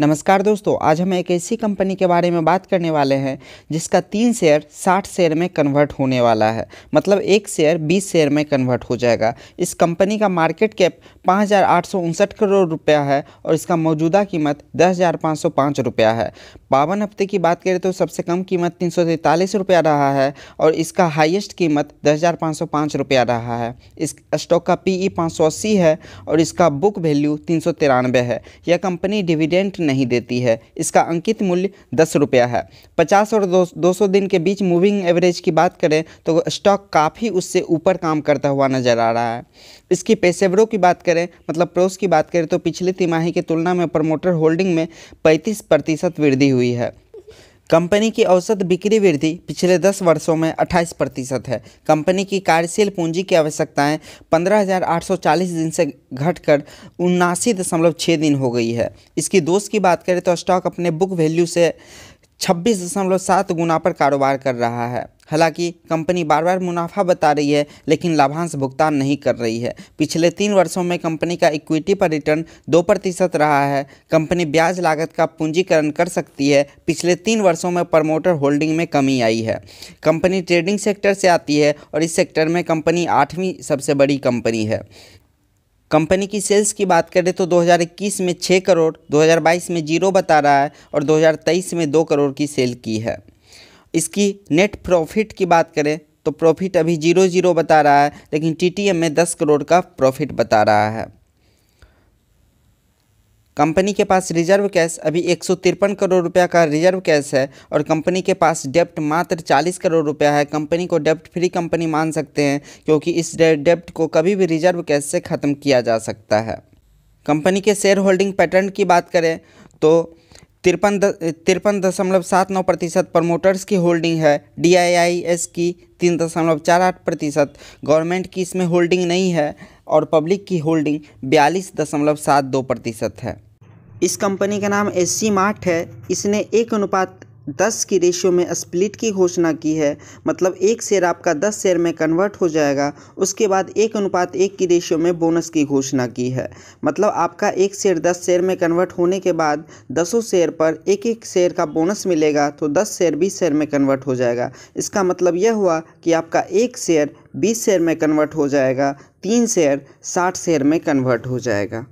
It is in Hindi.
नमस्कार दोस्तों आज हम एक ऐसी कंपनी के बारे में बात करने वाले हैं जिसका तीन शेयर साठ शेयर में कन्वर्ट होने वाला है मतलब एक शेयर बीस शेयर में कन्वर्ट हो जाएगा इस कंपनी का मार्केट कैप पाँच करोड़ रुपया है और इसका मौजूदा कीमत दस रुपया है बावन हफ्ते की बात करें तो सबसे कम कीमत तीन रुपया रहा है और इसका हाइएस्ट कीमत दस रुपया रहा है इस स्टॉक का पी ई है और इसका बुक वैल्यू तीन है यह कंपनी डिविडेंट नहीं देती है इसका अंकित मूल्य दस रुपया है पचास और दो सौ दिन के बीच मूविंग एवरेज की बात करें तो स्टॉक काफ़ी उससे ऊपर काम करता हुआ नज़र आ रहा है इसकी पेशेवरों की बात करें मतलब प्रोस की बात करें तो पिछली तिमाही की तुलना में प्रमोटर होल्डिंग में पैंतीस प्रतिशत वृद्धि हुई है कंपनी की औसत बिक्री वृद्धि पिछले 10 वर्षों में 28 प्रतिशत है कंपनी की कार्यशील पूंजी की आवश्यकताएं 15,840 दिन से घटकर उन्नासी दशमलव छः दिन हो गई है इसकी दोष की बात करें तो स्टॉक अपने बुक वैल्यू से छब्बीस दशमलव सात गुना पर कारोबार कर रहा है हालांकि कंपनी बार बार मुनाफा बता रही है लेकिन लाभांश भुगतान नहीं कर रही है पिछले तीन वर्षों में कंपनी का इक्विटी पर रिटर्न दो प्रतिशत रहा है कंपनी ब्याज लागत का पूंजीकरण कर सकती है पिछले तीन वर्षों में प्रमोटर होल्डिंग में कमी आई है कंपनी ट्रेडिंग सेक्टर से आती है और इस सेक्टर में कंपनी आठवीं सबसे बड़ी कंपनी है कंपनी की सेल्स की बात करें तो 2021 में 6 करोड़ 2022 में जीरो बता रहा है और 2023 में 2 करोड़ की सेल की है इसकी नेट प्रॉफिट की बात करें तो प्रॉफिट अभी जीरो जीरो बता रहा है लेकिन टी में दस करोड़ का प्रॉफिट बता रहा है कंपनी के पास रिजर्व कैश अभी एक करोड़ रुपया का रिजर्व कैश है और कंपनी के पास डेप्ट मात्र 40 करोड़ रुपया है कंपनी को डेप्ट फ्री कंपनी मान सकते हैं क्योंकि इस डेप्ट को कभी भी रिजर्व कैश से ख़त्म किया जा सकता है कंपनी के शेयर होल्डिंग पैटर्न की बात करें तो तिरपन तिरपन दशमलव सात नौ प्रतिशत प्रमोटर्स की होल्डिंग है डी की तीन दशमलव चार आठ प्रतिशत गवर्नमेंट की इसमें होल्डिंग नहीं है और पब्लिक की होल्डिंग बयालीस दशमलव सात दो प्रतिशत है इस कंपनी का नाम एस सी मार्ट है इसने एक अनुपात दस की रेशियो में स्प्लिट की घोषणा की है मतलब एक शेयर आपका दस शेयर में कन्वर्ट हो जाएगा उसके बाद एक अनुपात एक की रेशियो में बोनस की घोषणा की है मतलब आपका एक शेयर दस शेयर में कन्वर्ट होने के बाद दसों शेयर पर एक एक शेयर का बोनस मिलेगा तो दस शेयर बीस शेयर में कन्वर्ट हो जाएगा इसका मतलब यह हुआ कि आपका एक शेयर बीस शेयर में कन्वर्ट हो जाएगा तीन शेयर साठ शेयर में कन्वर्ट हो जाएगा